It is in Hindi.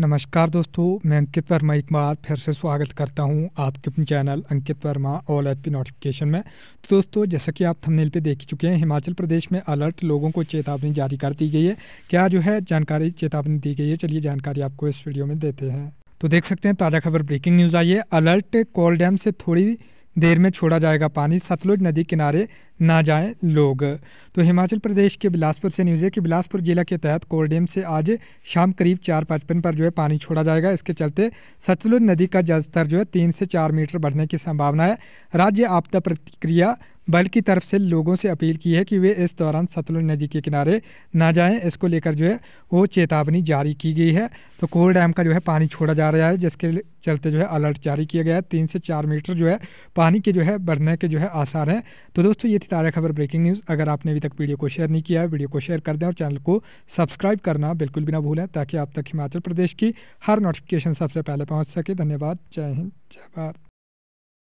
नमस्कार दोस्तों मैं अंकित वर्मा एक बार फिर से स्वागत करता हूं आपके अपने channel Ankit Verma all H P notification में तो दोस्तों जैसा कि आप थंबनेल पे देख चुके हैं हिमाचल प्रदेश में अलर्ट लोगों को चेतावनी जारी कर दी गई है क्या जो है जानकारी चेतावनी दी गई है चलिए जानकारी आपको इस वीडियो में देते हैं तो देख सकते हैं ताज़ा खबर ब्रेकिंग न्यूज़ आई है अलर्ट कोल डैम से थोड़ी देर में छोड़ा जाएगा पानी सतलुज नदी किनारे ना जाएं लोग तो हिमाचल प्रदेश के बिलासपुर से न्यूज़ है कि बिलासपुर जिला के तहत कोरडेम से आज शाम करीब चार पचपन पर जो है पानी छोड़ा जाएगा इसके चलते सतलुज नदी का जलस्तर जो है तीन से चार मीटर बढ़ने की संभावना है राज्य आपदा प्रतिक्रिया बल की तरफ से लोगों से अपील की है कि वे इस दौरान सतलुज नदी के किनारे ना जाएं इसको लेकर जो है वो चेतावनी जारी की गई है तो कोल डैम का जो है पानी छोड़ा जा रहा है जिसके चलते जो है अलर्ट जारी किया गया है तीन से चार मीटर जो है पानी के जो है बढ़ने के जो है आसार हैं तो दोस्तों ये थी ताज़ा खबर ब्रेकिंग न्यूज़ अगर आपने अभी तक वीडियो को शेयर नहीं किया है वीडियो को शेयर कर दें और चैनल को सब्सक्राइब करना बिल्कुल भी ना भूलें ताकि आप तक हिमाचल प्रदेश की हर नोटिफिकेशन सबसे पहले पहुँच सके धन्यवाद जय हिंद जय भारत